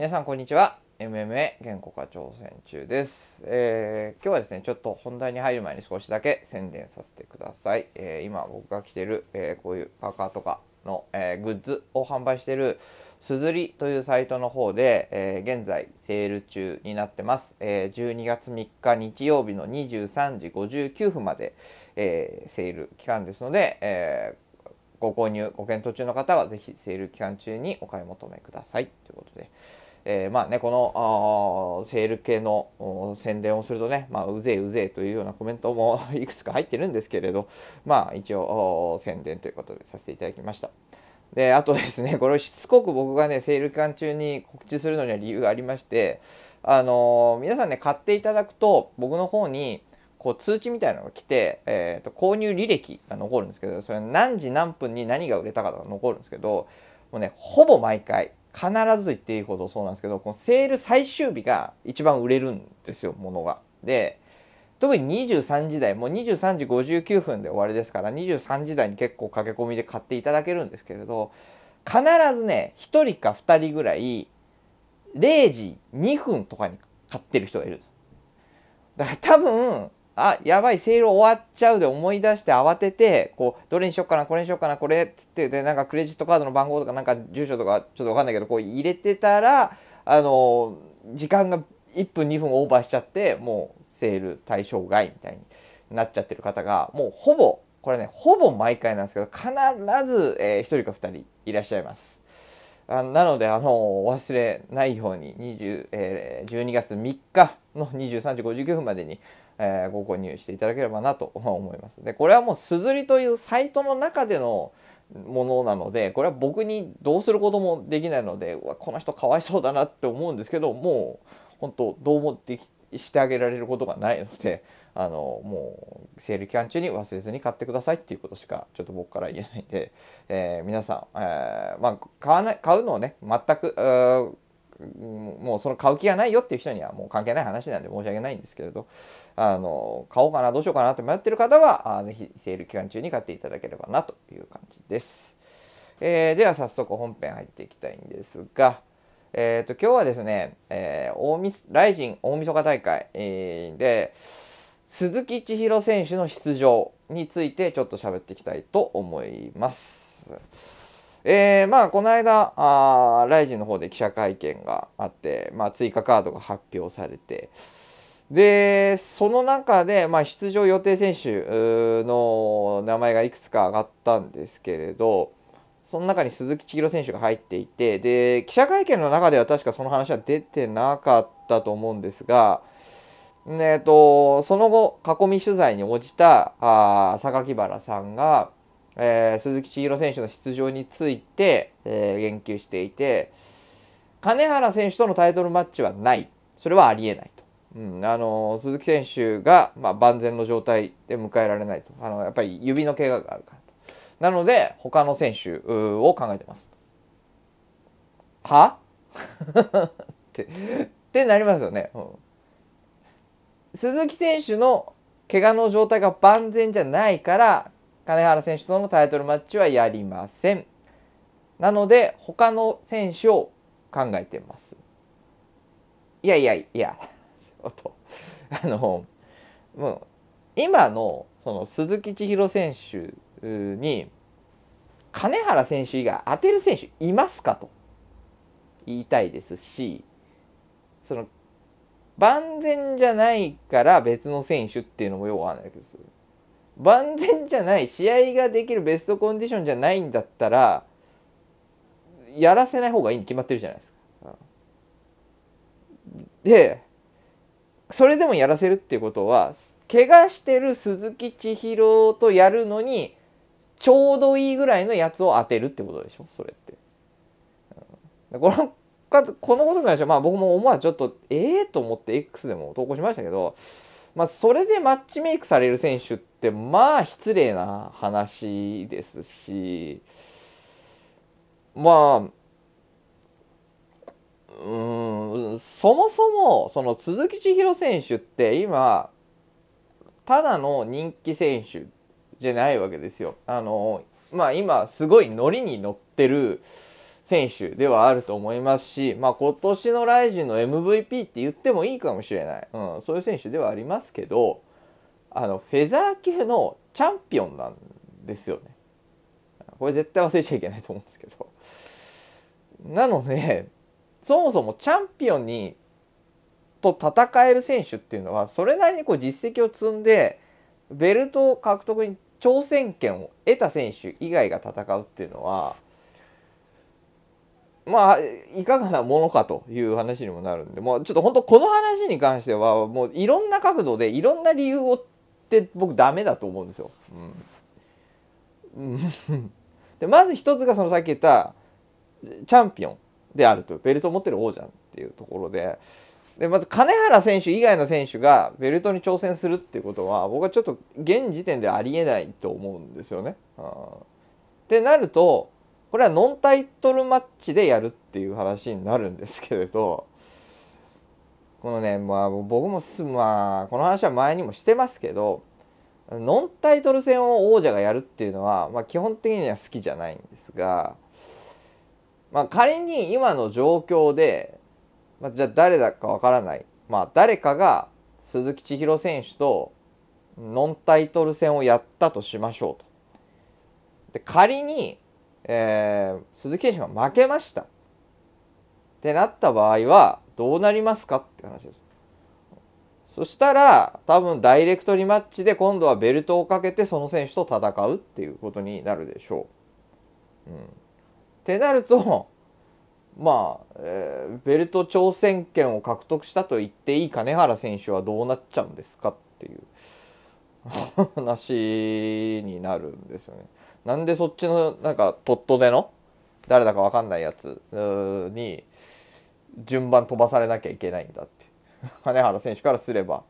皆さんこんにちは MMA 言語化挑戦中です、えー、今日はですねちょっと本題に入る前に少しだけ宣伝させてください、えー、今僕が着てる、えー、こういうパーカーとかの、えグッズを販売してるすずりというサイトの方で、え現在セール中になってます、え12月3日日曜日の23時59分まで、えセール期間ですので、えご購入ご検討中の方はぜひセール期間中にお買い求めくださいということで。えー、まあねこのセール系の宣伝をするとね、まあ、うぜえうぜえというようなコメントも いくつか入ってるんですけれどまあ一応宣伝ということでさせていただきました。であとですねこれをしつこく僕がねセール期間中に告知するのには理由がありましてあのー、皆さんね買っていただくと僕の方にこう通知みたいなのが来て、えーと、と購入履歴が残るんですけどそれ何時何分に何が売れたかとか残るんですけどもうねほぼ毎回必ず言っていいほどそうなんですけどこのセール最終日が一番売れるんですよものが。で特に23時台もう23時59分で終わりですから23時台に結構駆け込みで買っていただけるんですけれど必ずね1人か2人ぐらい0時2分とかに買ってる人がいるだから多分あやばいセール終わっちゃうで思い出して慌ててこうどれにしよっかなこれにしよっかなこれっつってでなんかクレジットカードの番号とかなんか住所とかちょっと分かんないけどこう入れてたらあの時間が1分2分オーバーしちゃってもうセール対象外みたいになっちゃってる方がもうほぼこれねほぼ毎回なんですけど必ず、え1人か2人いらっしゃいます。あなので、あの、お忘れないように、えー、12月3日の23時59分までに、えー、ご購入していただければなと思います。でこれはもうすずりというサイトの中でのものなのでこれは僕にどうすることもできないのでわこの人かわいそうだなって思うんですけどもう本当どうもでしてあげられることがないので あのもうセール期間中に忘れずに買ってくださいっていうことしかちょっと僕から言えないんで、えー、皆さん、えー、まあ、買わない買うのをね全くもうその買う気がないよっていう人にはもう関係ない話なんで申し訳ないんですけれど、あの、買おうかな、どうしようかなって迷ってる方は、あぜひセール期間中に買っていただければなという感じです。えー、では早速本編入っていきたいんですが、えっ、ー、と、今日はですね、えー、大みライジン大晦日大会、えー、で、鈴木千尋選手の出場についてちょっと喋っていきたいと思います。えー、まあこの間あライジンの方で記者会見があって、まあ、追加カードが発表されてでその中で、まあ、出場予定選手の名前がいくつか上がったんですけれどその中に鈴木千尋選手が入っていてで記者会見の中では確かその話は出てなかったと思うんですが、ね、えっとその後囲み取材に応じたあ榊原さんがえー、鈴木千尋選手の出場について、えー、言及していて金原選手とのタイトルマッチはないそれはありえないと、うんあの鈴木選手が、まあ、万全の状態で迎えられないとあのやっぱり指の怪我があるからなので他の選手を考えてますは ってってなりますよね、うん、鈴木選手の怪我の状態が万全じゃないから金原選手とのタイトルマッチはやりません。なので、他の選手を考えてます。いやいやいや、と あの、もう、今の、その、鈴木千尋選手に、金原選手以外当てる選手いますかと言いたいですし、その、万全じゃないから別の選手っていうのもよくわかんないけど、万全じゃない試合ができるベストコンディションじゃないんだったらやらせない方がいいに決まってるじゃないですか。でそれでもやらせるっていうことは怪我してる鈴木千尋とやるのにちょうどいいぐらいのやつを当てるってことでしょそれって。このこのことに関してはまあ僕も思わずちょっとええー、と思って X でも投稿しましたけどまあ、それでマッチメイクされる選手ってまあ失礼な話ですしまあうんそもそもその鈴木千尋選手って今ただの人気選手じゃないわけですよ。あのまあ、今すごいノリに乗ってる選手ではあると思いますし、まあ、今年のライジンの MVP って言ってもいいかもしれない、うん、そういう選手ではありますけどあのフェザー級のチャンピオンなんですよね。これ絶対忘れちゃいけないと思うんですけど。なのでそもそもチャンピオンにと戦える選手っていうのはそれなりにこう実績を積んでベルト獲得に挑戦権を得た選手以外が戦うっていうのは。まあいかがなものかという話にもなるんでもうちょっと本当この話に関してはもういろんな角度でいろんな理由をって僕ダメだと思うんですよ。うん、でまず一つがそのさっき言ったチャンピオンであるとベルトを持ってる王者っていうところででまず金原選手以外の選手がベルトに挑戦するっていうことは僕はちょっと現時点でありえないと思うんですよね。うん、ってなるとこれはノンタイトルマッチでやるっていう話になるんですけれどこのねまあ僕もすまあこの話は前にもしてますけどノンタイトル戦を王者がやるっていうのは、まあ、基本的には好きじゃないんですが、まあ、仮に今の状況で、まあ、じゃあ誰だかわからない、まあ、誰かが鈴木千尋選手とノンタイトル戦をやったとしましょうと。で仮にえー、鈴木選手が負けましたってなった場合はどうなりますかって話です。そしたら多分ダイレクトリマッチで今度はベルトをかけてその選手と戦うっていうことになるでしょう。うん、ってなるとまあ、えー、ベルト挑戦権を獲得したと言っていい金原選手はどうなっちゃうんですかっていう話になるんですよね。なんでそっちのなんかポットでの誰だか分かんないやつに順番飛ばされなきゃいけないんだって 金原選手からすれば、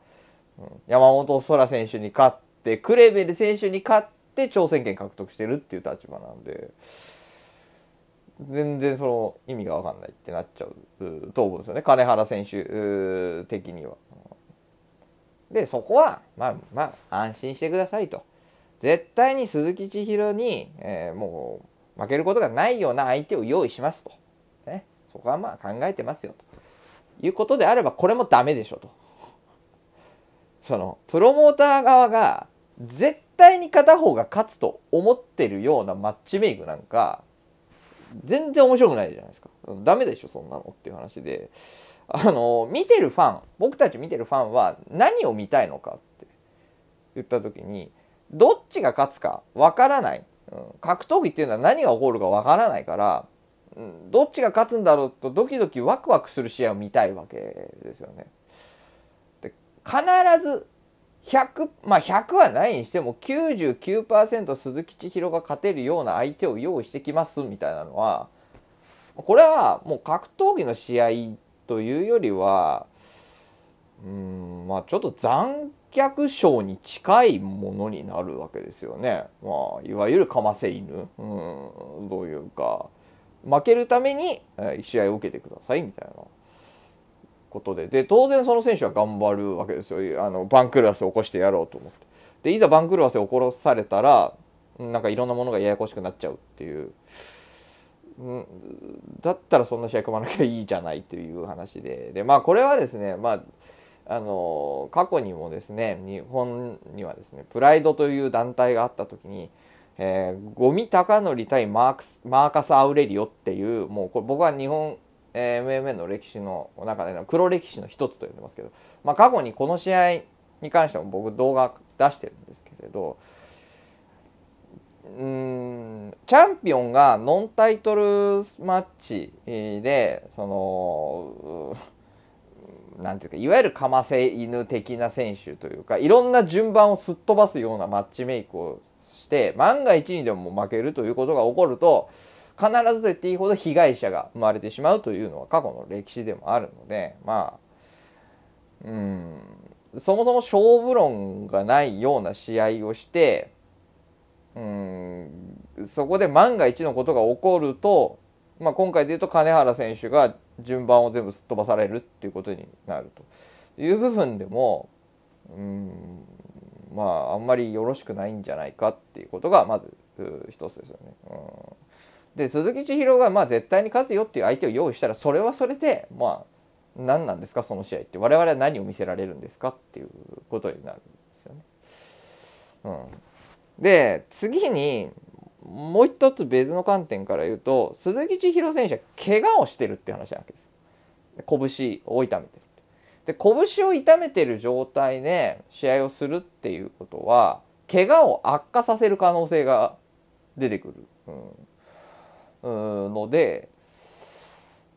うん、山本空選手に勝ってクレベル選手に勝って挑戦権獲得してるっていう立場なんで全然その意味が分かんないってなっちゃうと思うんですよね金原選手的には。でそこはまあまあ安心してくださいと。絶対に鈴木千尋に、えー、もう負けることがないような相手を用意しますと、ね、そこはまあ考えてますよということであればこれもダメでしょと。そのプロモーター側が絶対に片方が勝つと思ってるようなマッチメイクなんか全然面白くないじゃないですか。ダメでしょそんなのっていう話であの見てるファン僕たち見てるファンは何を見たいのかって言った時にどっちが勝つかわからない、うん、格闘技っていうのは何が起こるかわからないから、うん、どっちが勝つんだろうとドキドキワクワクする試合を見たいわけですよね。で必ず100まあ100はないにしても99%鈴木千尋が勝てるような相手を用意してきますみたいなのはこれはもう格闘技の試合というよりはうんまあちょっと残虐症に近いものになるわけですよね、まあ、いわゆるかませ犬うんどういうか負けるために試合を受けてくださいみたいなことでで当然その選手は頑張るわけですよあの番狂わせを起こしてやろうと思ってでいざ番狂わせを起こされたらなんかいろんなものがややこしくなっちゃうっていう。だったらそんな試合組まなきゃいいじゃないという話ででまあこれはですねまああの過去にもですね日本にはですねプライドという団体があった時に、えー、ゴミ高則対マークスマーカス・アウレリオっていうもうこれ僕は日本、えー、MMA の歴史の中での黒歴史の一つと呼んでますけど、まあ、過去にこの試合に関しても僕動画出してるんですけれどうんチャンピオンがノンタイトルマッチでそのなんていうか、いわゆるかませ犬的な選手というか、いろんな順番をすっ飛ばすようなマッチメイクをして、万が一にでも負けるということが起こると、必ずと言っていいほど被害者が生まれてしまうというのは過去の歴史でもあるので、まあ、うん、そもそも勝負論がないような試合をして、うん、そこで万が一のことが起こると、まあ、今回で言うと金原選手が順番を全部すっ飛ばされるっていうことになるという部分でもうんまああんまりよろしくないんじゃないかっていうことがまず一つですよね。うんで鈴木千尋がまあ絶対に勝つよっていう相手を用意したらそれはそれでまあ何なんですかその試合って我々は何を見せられるんですかっていうことになるんですよね。うん、で次にもう一つ別の観点から言うと鈴木千尋選手は怪我をしてるって話なわけです。拳を痛めてるで拳を痛めてる状態で試合をするっていうことは怪我を悪化させる可能性が出てくる、うん、うんので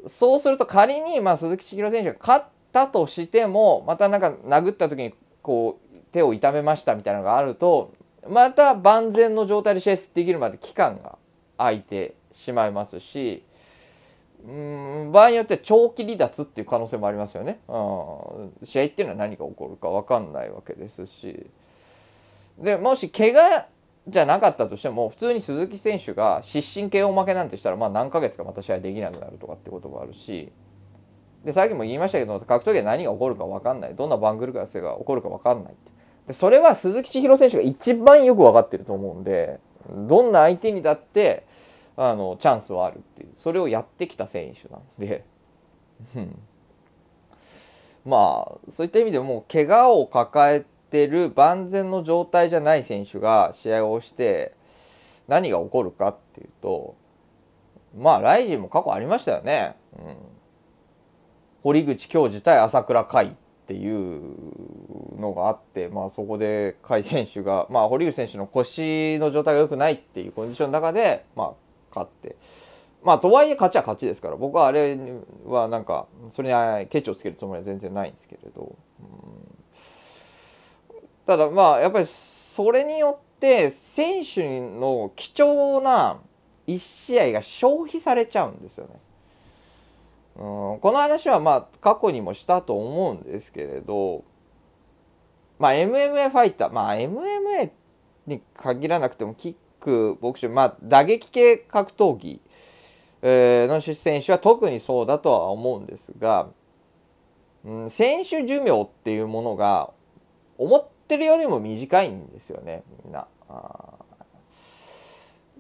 そうすると仮に、まあ、鈴木千尋選手が勝ったとしてもまたなんか殴った時にこう手を痛めましたみたいなのがあるとまた万全の状態で試合できるまで期間が空いてしまいますしうん場合によっては長期離脱っていう可能性もありますよね、うん、試合っていうのは何が起こるか分かんないわけですしでもし怪我じゃなかったとしても普通に鈴木選手が失神系お負けなんてしたらまあ何ヶ月かまた試合できなくなるとかってこともあるしでさっきも言いましたけど格闘技は何が起こるか分かんないどんな番狂わせが起こるか分かんないってでそれは鈴木千尋選手が一番よく分かってると思うんでどんな相手にだってあのチャンスはあるっていうそれをやってきた選手なんで、まあそういった意味でも怪我を抱えてる万全の状態じゃない選手が試合をして何が起こるかっていうとまあライジンも過去ありましたよね。うん、堀口京自対朝倉海っていうのがあって、まあ、そこで甲斐選手が、まあ、堀内選手の腰の状態が良くないっていうコンディションの中で、まあ、勝って。まあ、とはいえ勝ちは勝ちですから僕はあれはなんかそれにケチをつけるつもりは全然ないんですけれど、うん、ただまあやっぱりそれによって選手の貴重な1試合が消費されちゃうんですよね。うん、この話はまあ過去にもしたと思うんですけれど、まあ、MMA ファイター、まあ、MMA に限らなくてもキックボクシング、まあ、打撃系格闘技の選手は特にそうだとは思うんですが、うん、選手寿命っていうものが思ってるよりも短いんですよねみんな。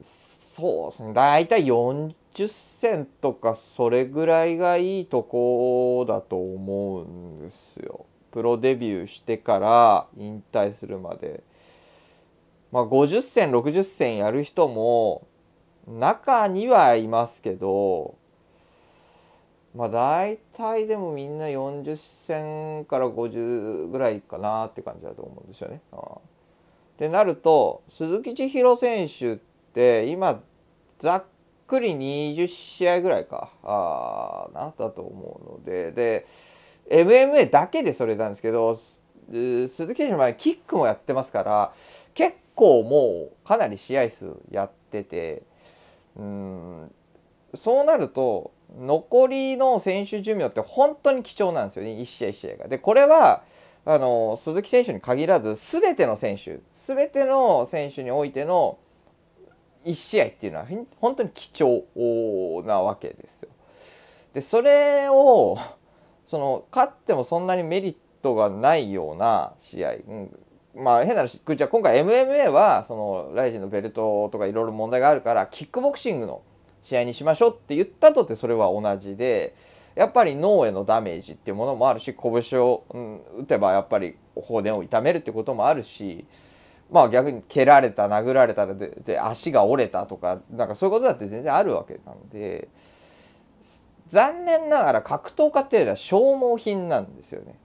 そうですね大体4 10銭とかそれぐらいがいいとこだと思うんですよ。プロデビューしてから引退するまで。まあ、50戦60戦やる人も中にはいますけど、まあ、大体でもみんな40戦から50ぐらいかなって感じだと思うんですよね。うん、ってなると鈴木千尋選手って今ざっくり20試合ぐらいかあなたと思うのでで MMA だけでそれなんですけど鈴木選手の前キックもやってますから結構もうかなり試合数やっててうんそうなると残りの選手寿命って本当に貴重なんですよね1試合1試合が。でこれはあの鈴木選手に限らず全ての選手全ての選手においての1試合っていうのは本当に貴重なわけですよ。でそれをその勝ってもそんなにメリットがないような試合、うん、まあ変な話じゃあ今回 MMA はそのライジンのベルトとかいろいろ問題があるからキックボクシングの試合にしましょうって言ったとってそれは同じでやっぱり脳へのダメージっていうものもあるし拳を、うん、打てばやっぱり骨を痛めるってこともあるし。まあ逆に蹴られた殴られたでで足が折れたとかなんかそういうことだって全然あるわけなので残念ながら格闘家っていうのは消耗品なんですよね。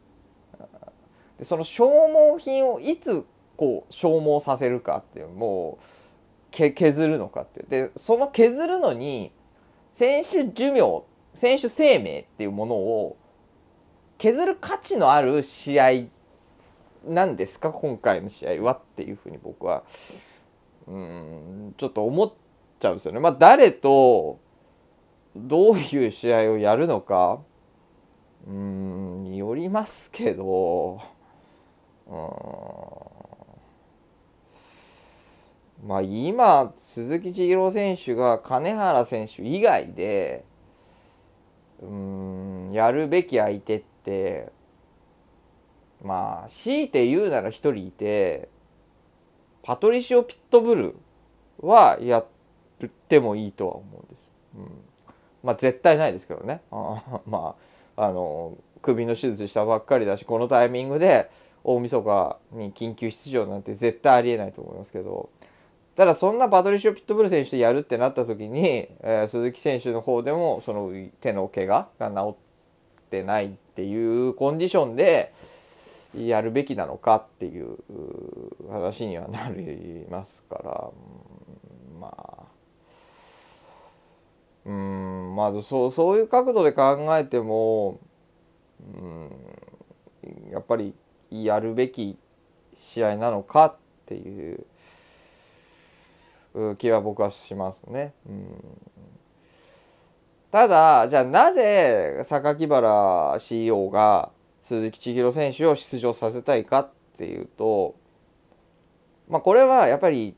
でその消耗品をいつこう消耗させるかっていうもうけ削るのかってでその削るのに選手寿命選手生命っていうものを削る価値のある試合んですか今回の試合はっていうふうに僕はうんちょっと思っちゃうんですよね。まあ、誰とどういう試合をやるのかうんによりますけどうんまあ今鈴木千尋選手が金原選手以外でうんやるべき相手ってまあ強いて言うなら1人いてパトリシオ・ピットブルはやってもいいとは思うんですうん、まあ絶対ないですけどね。あ まああの首の手術したばっかりだしこのタイミングで大晦日に緊急出場なんて絶対ありえないと思いますけどただそんなパトリシオ・ピットブル選手とやるってなった時に、えー、鈴木選手の方でもその手の怪我が治ってないっていうコンディションで。やるべきなのかっていう話にはなりますからまあうんまずそうそういう角度で考えてもうんやっぱりやるべき試合なのかっていう気は僕はしますね。うんただじゃあなぜ榊原 CEO が鈴木千尋選手を出場させたいかっていうと、まあ、これはやっぱり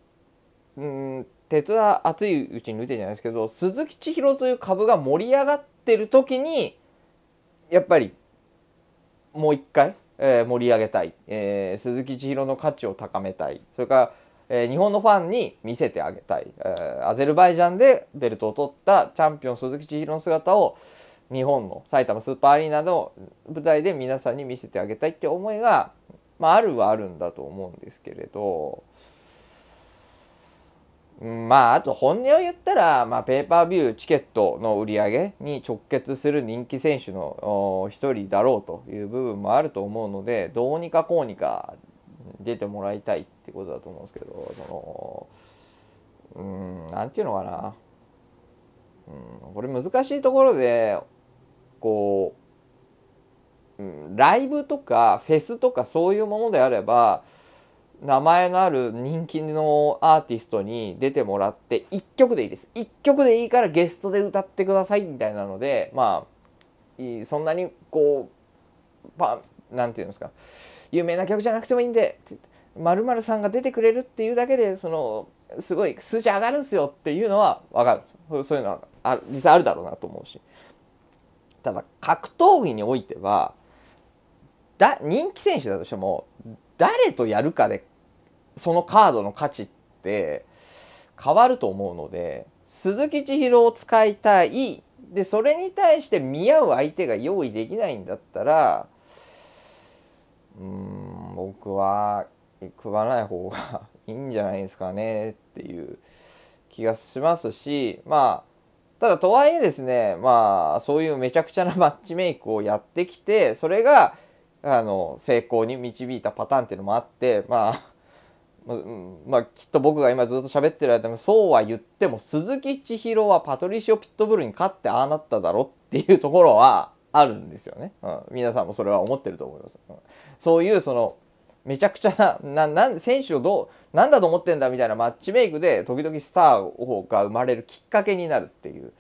うん鉄は熱いうちに打てじゃないですけど鈴木千尋という株が盛り上がってる時にやっぱりもう一回、えー、盛り上げたい、えー、鈴木千尋の価値を高めたいそれからえ日本のファンに見せてあげたい、えー、アゼルバイジャンでベルトを取ったチャンピオン鈴木千尋の姿を、日本の埼玉スーパーアリーナの舞台で皆さんに見せてあげたいって思いが、まあ、あるはあるんだと思うんですけれど。まあ、あと本音を言ったら、まあ、ペーパービューチケットの売り上げに直結する人気選手の一人だろうという部分もあると思うのでどうにかこうにか出てもらいたいってことだと思うんですけどそのうん何て言うのかな、うん、これ難しいところでこう、うん、ライブとかフェスとかそういうものであれば名前のある人気のアーティストに出てもらって1曲でいいです1曲でいいからゲストで歌ってくださいみたいなのでまあそんなにこうパなんていうんですか有名な曲じゃなくてもいいんでまるさんが出てくれるっていうだけでそのすごい数字上がるんすよっていうのは分かるそういうのは実際あるだろうなと思うしただ格闘技においてはだ人気選手だとしても誰とやるかでそのカードの価値って変わると思うので鈴木千尋を使いたいでそれに対して見合う相手が用意できないんだったらうん僕は食わない方がいいんじゃないですかねっていう気がしますしまあただとはいえですねまあそういうめちゃくちゃなマッチメイクをやってきてそれがあの成功に導いたパターンっていうのもあってまあま、まあ、きっと僕が今ずっと喋ってる間もそうは言っても鈴木千尋はパトリシオ・ピットブルに勝ってああなっただろっていうところはあるんですよね、うん、皆さんもそれは思ってると思います、うん、そういうそのめちゃくちゃなな選手をどうなんだと思ってんだみたいなマッチメイクで時々スターが生まれるきっかけになるっていう、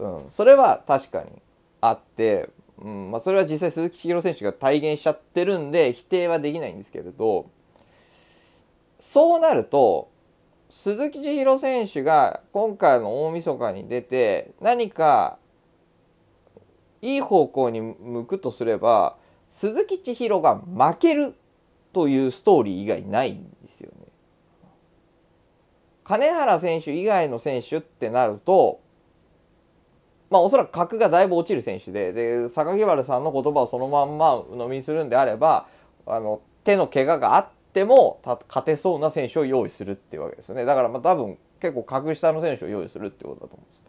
うん、それは確かにあって、うんまあ、それは実際鈴木千尋選手が体現しちゃってるんで否定はできないんですけれどそうなると鈴木千尋選手が今回の大晦日に出て何かいい方向に向くとすれば鈴木千尋が負けるというストーリー以外ないんですよね。金原選手以外の選手ってなると、まあ、おそらく格がだいぶ落ちる選手でで榊原さんの言葉をそのまんま鵜呑みにするんであればあの手の怪我があっても勝てそうな選手を用意するっていうわけですよねだからまあ多分結構格下の選手を用意するってことだと思うんです。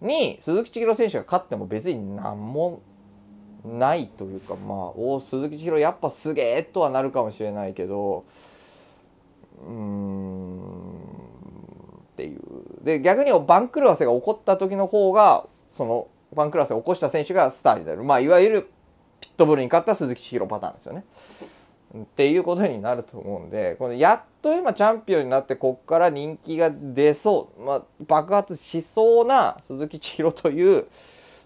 に鈴木千尋選手が勝っても別に何もないというかまあお鈴木千尋やっぱすげえとはなるかもしれないけどうーんっていうで逆に番狂わせが起こった時の方がその番狂わせを起こした選手がスターになるまあいわゆるピットブルに勝った鈴木千尋パターンですよね。っていうことになると思うんでこのやっと今チャンピオンになってこっから人気が出そう、まあ、爆発しそうな鈴木千尋という。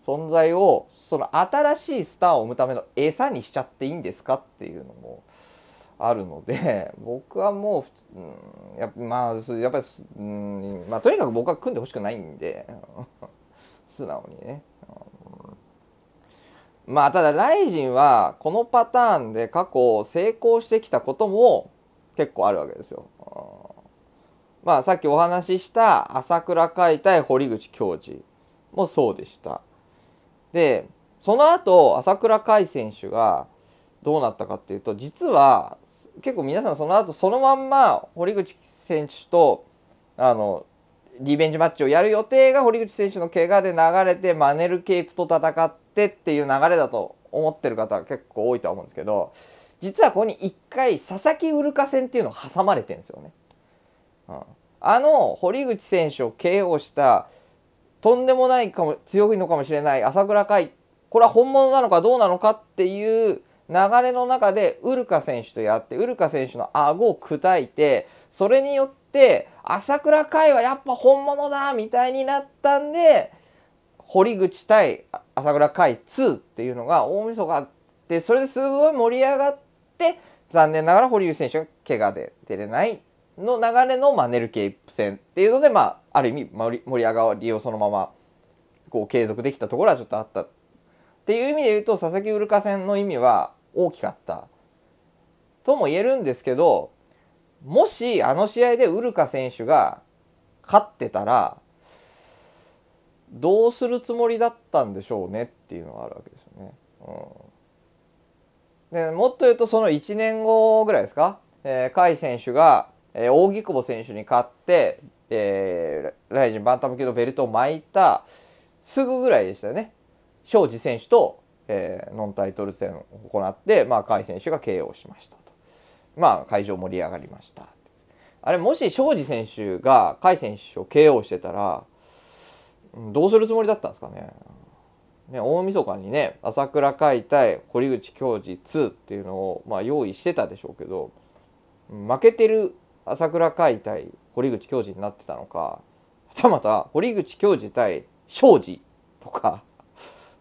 存在をその新しいスターを生むための餌にしちゃっていいんですかっていうのもあるので 僕はもう、うん、やまあやっぱり、うんまあ、とにかく僕は組んでほしくないんで 素直にね。うん、まあただライジンはこのパターンで過去成功してきたことも結構あるわけですよ。まあさっきお話しした朝倉解体堀口教授もそうでした。でその後朝倉海選手がどうなったかっていうと実は結構皆さんその後そのまんま堀口選手とあのリベンジマッチをやる予定が堀口選手の怪我で流れてマネルケープと戦ってっていう流れだと思ってる方は結構多いとは思うんですけど実はここに1回佐々木ウルカ戦っていうのを挟まれてるんですよね。うん、あの堀口選手を KO したとんでもないかも強いのかもしれない朝倉海これは本物なのかどうなのかっていう流れの中でウルカ選手とやってウルカ選手の顎を砕いてそれによって朝倉海はやっぱ本物だみたいになったんで堀口対朝倉海2っていうのが大晦日あってそれですごい盛り上がって残念ながら堀口選手が怪我で出れないの流れのマネルケイプ戦っていうのでまあある意味盛り上がりをそのままこう継続できたところはちょっとあったっていう意味で言うと佐々木ウルカ戦の意味は大きかったとも言えるんですけどもしあの試合でウルカ選手が勝ってたらどうするつもりだったんでしょうねっていうのはあるわけですよね。うん、でもっと言うとその1年後ぐらいですか、えー、甲斐選手が、えー、大木久保選手に勝ってえー、ライジンバンタム級のベルトを巻いたすぐぐらいでしたよね庄司選手と、えー、ノンタイトル戦を行って、まあ、甲斐選手が KO しましたと、まあ、会場盛り上がりましたあれもし庄司選手が甲斐選手を KO してたらどうするつもりだったんですかねね大晦日にね朝倉海対堀口恭司2っていうのを、まあ、用意してたでしょうけど負けてる朝倉海対堀口教授になってたのかはたまた堀口教授対庄司とか、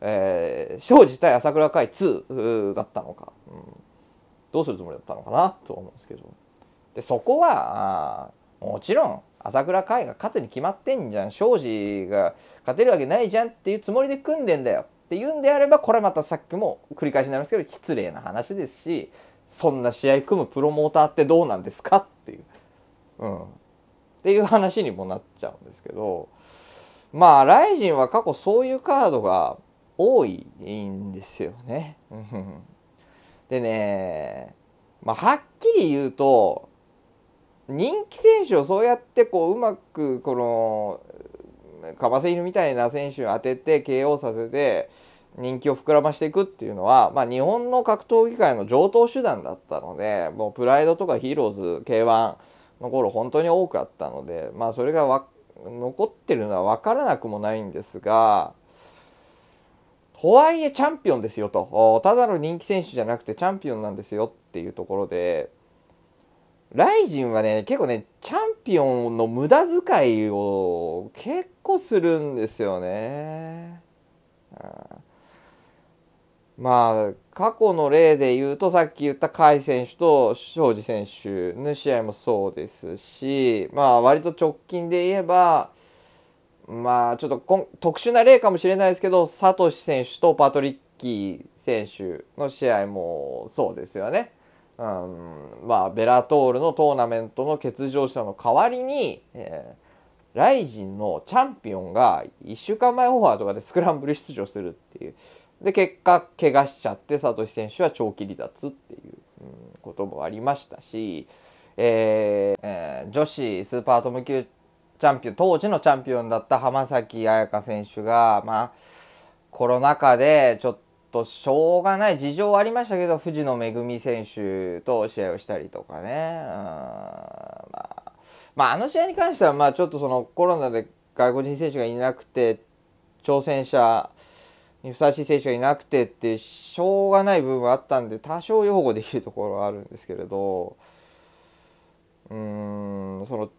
えー、庄司対朝倉海2だったのか、うん、どうするつもりだったのかなと思うんですけどでそこはもちろん朝倉海が勝つに決まってんじゃん庄司が勝てるわけないじゃんっていうつもりで組んでんだよって言うんであればこれまたさっきも繰り返しになりますけど失礼な話ですしそんな試合組むプロモーターってどうなんですかっていう。うん、っていう話にもなっちゃうんですけどまあライジンは過去そういうカードが多いんですよね。でね、まあ、はっきり言うと人気選手をそうやってこううまくこのカバセイヌみたいな選手を当てて KO させて人気を膨らましていくっていうのは、まあ、日本の格闘技界の常等手段だったのでもうプライドとかヒーローズ k 1の頃本当に多くあったので、まあ、それがわ残ってるのは分からなくもないんですがとはいえチャンピオンですよとただの人気選手じゃなくてチャンピオンなんですよっていうところでライジンはね結構ねチャンピオンの無駄遣いを結構するんですよね。まあ過去の例で言うとさっき言った甲斐選手と庄司選手の試合もそうですしまあ割と直近で言えばまあちょっと特殊な例かもしれないですけどサトシ選手とパトリッキー選手の試合もそうですよね。うん、まあベラトールのトーナメントの欠場者の代わりに、えー、ライジンのチャンピオンが1週間前オファーとかでスクランブル出場するっていうで結果怪我しちゃってサトシ選手は長期離脱っていう、うん、こともありましたし、えーえー、女子スーパートム級チャンピオン当時のチャンピオンだった浜崎彩香選手がまあコロナ禍でちょっとしょうがない事情はありましたけど藤野恵選手と試合をしたりとかね、まあ、まあ、あの試合に関してはまあちょっとそのコロナで外国人選手がいなくて挑戦者にふさわしい選手がいなくてってしょうがない部分はあったんで多少擁護できるところはあるんですけれどうんその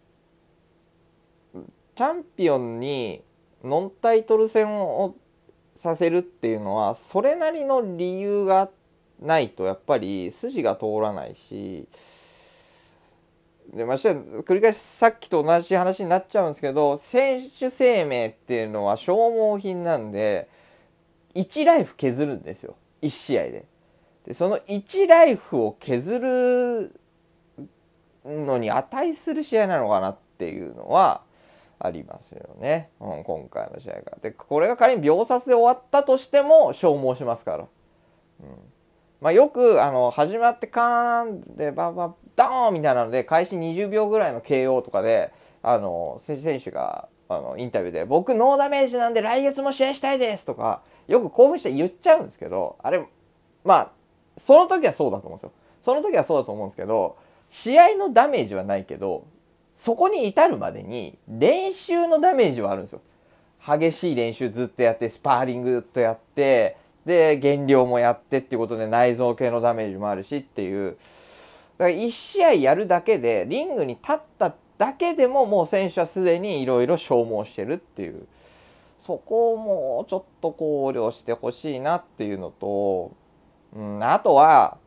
チャンピオンにノンタイトル戦をさせるっていうのはそれなりの理由がないとやっぱり筋が通らないしでまして繰り返しさっきと同じ話になっちゃうんですけど選手生命っていうのは消耗品なんで。1ライフ削るんですよ1試合で。でその1ライフを削るのに値する試合なのかなっていうのはありますよね、うん、今回の試合が。でこれが仮に秒殺で終わったとしても消耗しますから。うんまあ、よくあの始まってカーンでバンバンドーンみたいなので開始20秒ぐらいの KO とかであの選手があのインタビューで「僕ノーダメージなんで来月も試合したいです」とかよく興奮して言っちゃうんですけどあれまあその時はそうだと思うんですよ。その時はそうだと思うんですけど試合のダメージはないけどそこに至るまでに練習のダメージはあるんですよ。激しい練習ずっとやってスパーリングずっとやってで減量もやってっていうことで内臓系のダメージもあるしっていうだから1試合やるだけでリングに立ったってだけでももう選手はすでにいろいろ消耗してるっていうそこをもうちょっと考慮してほしいなっていうのと、うん、あとは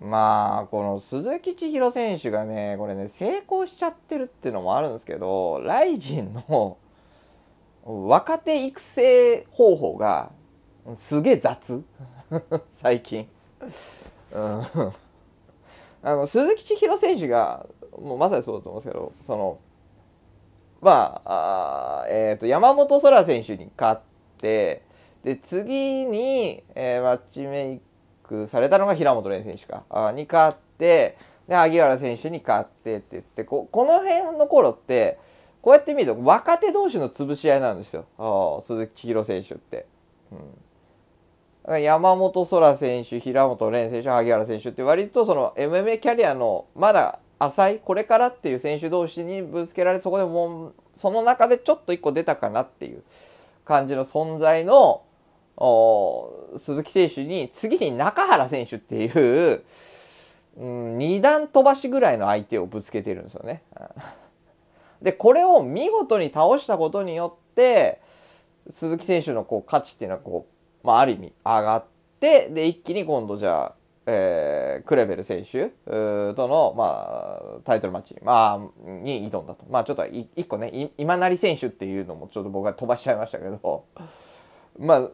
まあこの鈴木千尋選手がねこれね成功しちゃってるっていうのもあるんですけどライジンの 若手育成方法がすげえ雑 最近、あの鈴木千尋選手がもうまさにそうだと思うんですけどそのまああ、えーと、山本空選手に勝ってで次に、えー、マッチメイクされたのが平本蓮選手かあに勝ってで萩原選手に勝ってって言ってここの辺の頃ってこうやって見ると若手同士の潰し合いなんですよあ鈴木千尋選手って。うん山本空選手、平本蓮選手、萩原選手って割とその MMA キャリアのまだ浅いこれからっていう選手同士にぶつけられそこでもうその中でちょっと1個出たかなっていう感じの存在の鈴木選手に次に中原選手っていう、うん、2段飛ばしぐらいの相手をぶつけてるんですよね。でこれを見事に倒したことによって鈴木選手のこう価値っていうのはこう、まあ、ある意味上がってで一気に今度じゃあえー、クレベル選手との、まあ、タイトルマッチ、まあ、に挑んだと、まあ、ちょっと1個ね今成選手っていうのもちょっと僕は飛ばしちゃいましたけど、まあ、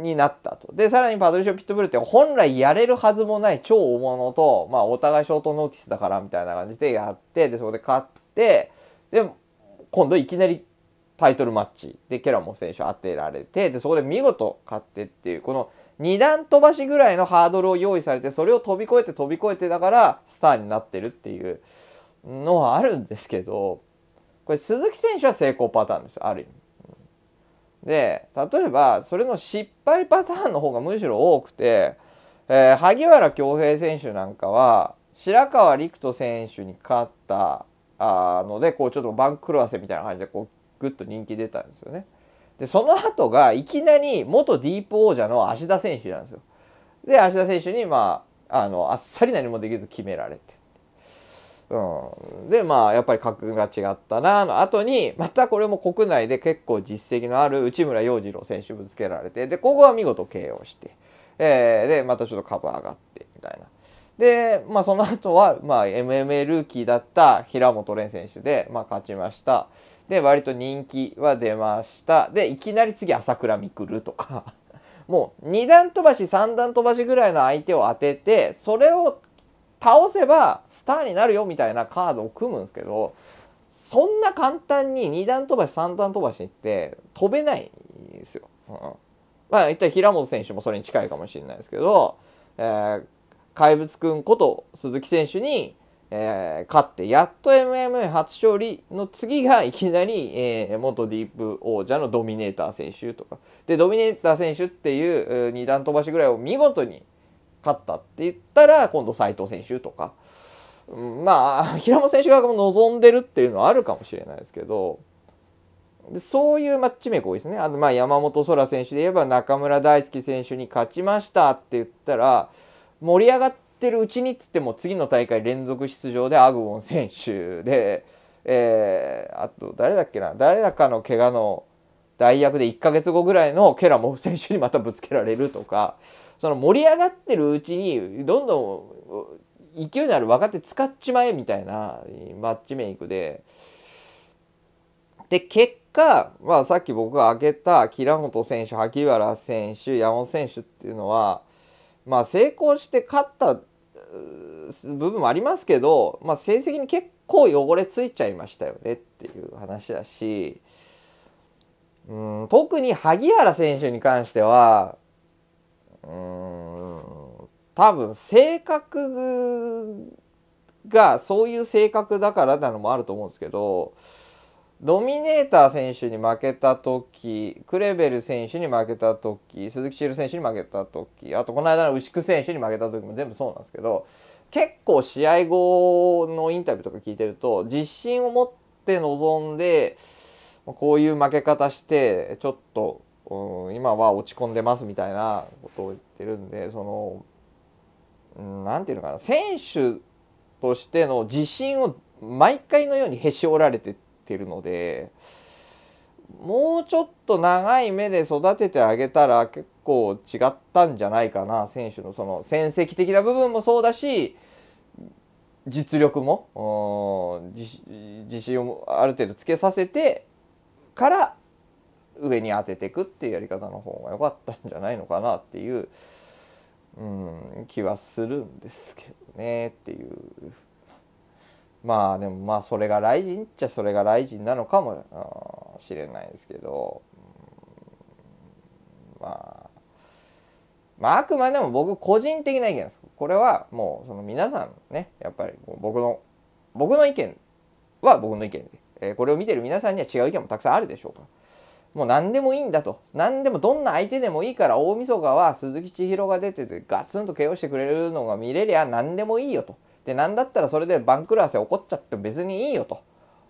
になったとでさらにパトリシオ・ピットブルって本来やれるはずもない超大物と、まあ、お互いショートノーティスだからみたいな感じでやってでそこで勝ってで今度いきなりタイトルマッチでケラモ選手当てられてでそこで見事勝ってっていうこの。2段飛ばしぐらいのハードルを用意されてそれを飛び越えて飛び越えてだからスターになってるっていうのはあるんですけどこれ鈴木選手は成功パターンですよある意味。で例えばそれの失敗パターンの方がむしろ多くて、えー、萩原恭平選手なんかは白川陸人選手に勝ったあのでこうちょっと番狂わせみたいな感じでこうグッと人気出たんですよね。でその後がいきなり元ディープ王者の芦田選手なんですよ。で芦田選手にまああのあっさり何もできず決められて。うん、でまあやっぱり格が違ったなの後にまたこれも国内で結構実績のある内村洋次郎選手ぶつけられてでここは見事 KO して、えー、でまたちょっと株上がってみたいなで、まあ、その後は、まあ、MMA ルーキーだった平本蓮選手で、まあ、勝ちました。で、割と人気は出ました。で、いきなり次、朝倉未来とか もう2段飛ばし、3段飛ばしぐらいの相手を当てて、それを倒せばスターになるよみたいなカードを組むんですけど、そんな簡単に2段飛ばし、3段飛ばしって飛べないんですよ。うん、まあ、一体平本選手もそれに近いかもしれないですけど、えー怪物くんこと鈴木選手に、えー、勝ってやっと MMA 初勝利の次がいきなり、えー、元ディープ王者のドミネーター選手とかでドミネーター選手っていう二段飛ばしぐらいを見事に勝ったって言ったら今度斎藤選手とか、うん、まあ 平本選手が望んでるっていうのはあるかもしれないですけど。でそういうマッチメイク多いですねあのまあ山本空選手で言えば中村大輔選手に勝ちましたって言ったら盛り上がってるうちにっつっても次の大会連続出場でアグウォン選手で、えー、あと誰だっけな誰だかの怪我の代役で1ヶ月後ぐらいのケラモフ選手にまたぶつけられるとかその盛り上がってるうちにどんどん勢いのある若手使っちまえみたいなマッチメイクで。で結果、まあ、さっき僕が挙げた平本選手萩原選手山本選手っていうのはまあ、成功して勝った部分もありますけど、まあ、成績に結構汚れついちゃいましたよねっていう話だしうん特に萩原選手に関してはうん多分性格がそういう性格だからなのもあると思うんですけどドミネーター選手に負けた時クレベル選手に負けた時鈴木シール選手に負けた時あとこの間の牛久選手に負けた時も全部そうなんですけど結構試合後のインタビューとか聞いてると自信を持って臨んでこういう負け方してちょっと、うん、今は落ち込んでますみたいなことを言ってるんでその何、うん、て言うのかな選手としての自信を毎回のようにへし折られてって。てるのでもうちょっと長い目で育ててあげたら結構違ったんじゃないかな選手のその戦績的な部分もそうだし実力も自信をある程度つけさせてから上に当てていくっていうやり方の方が良かったんじゃないのかなっていう、うん、気はするんですけどねっていうまあでもまあそれが雷神っちゃそれが雷神なのかもしれないですけど、うん、まあまああくまでも僕個人的な意見ですこれはもうその皆さんねやっぱり僕の僕の意見は僕の意見で、えー、これを見てる皆さんには違う意見もたくさんあるでしょうかもう何でもいいんだと何でもどんな相手でもいいから大晦日は鈴木千尋が出ててガツンと KO してくれるのが見れりゃ何でもいいよと。で何だったらそれで番狂わせ起こっちゃって別にいいよと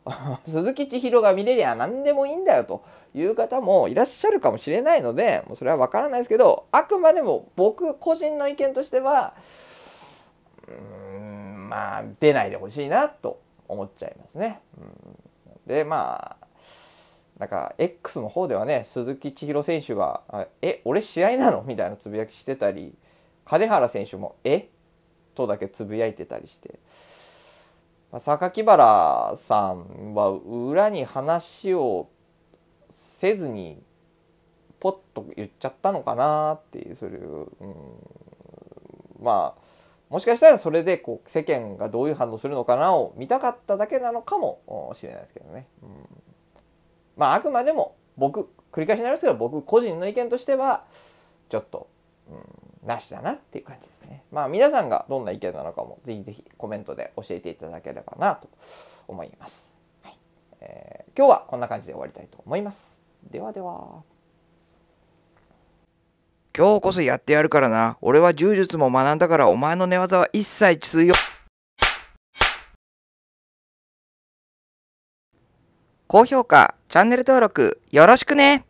鈴木千尋が見れりゃ何でもいいんだよという方もいらっしゃるかもしれないのでもうそれは分からないですけどあくまでも僕個人の意見としてはうんまあ出ないでほしいなと思っちゃいますね。でまあなんか X の方ではね鈴木千尋選手が「え俺試合なの?」みたいなつぶやきしてたり金原選手も「えとだけつぶやいてたりして。榊原さんは裏に話をせずにポッと言っちゃったのかなっていうそれ、うん、まあもしかしたらそれでこう世間がどういう反応するのかなを見たかっただけなのかもしれないですけどね。うん、まああくまでも僕繰り返しになりますけど僕個人の意見としてはちょっと、うん、なしだなっていう感じですね。まあ皆さんがどんな意見なのかもぜひぜひコメントで教えていただければなと思います。はいえー、今日はこんな感じで終わりたいと思います。ではでは。今日こそやってやるからな。俺は柔術も学んだからお前の寝技は一切通用。高評価、チャンネル登録よろしくね